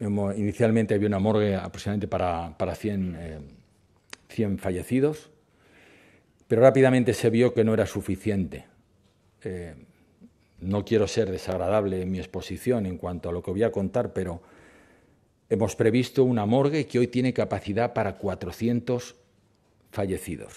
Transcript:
Inicialmente había una morgue aproximadamente para, para 100, 100, eh, fallecidos, pero rápidamente se vio que no era suficiente. Eh, no quiero ser desagradable en mi exposición en cuanto a lo que voy a contar, pero hemos previsto una morgue que hoy tiene capacidad para 400 fallecidos.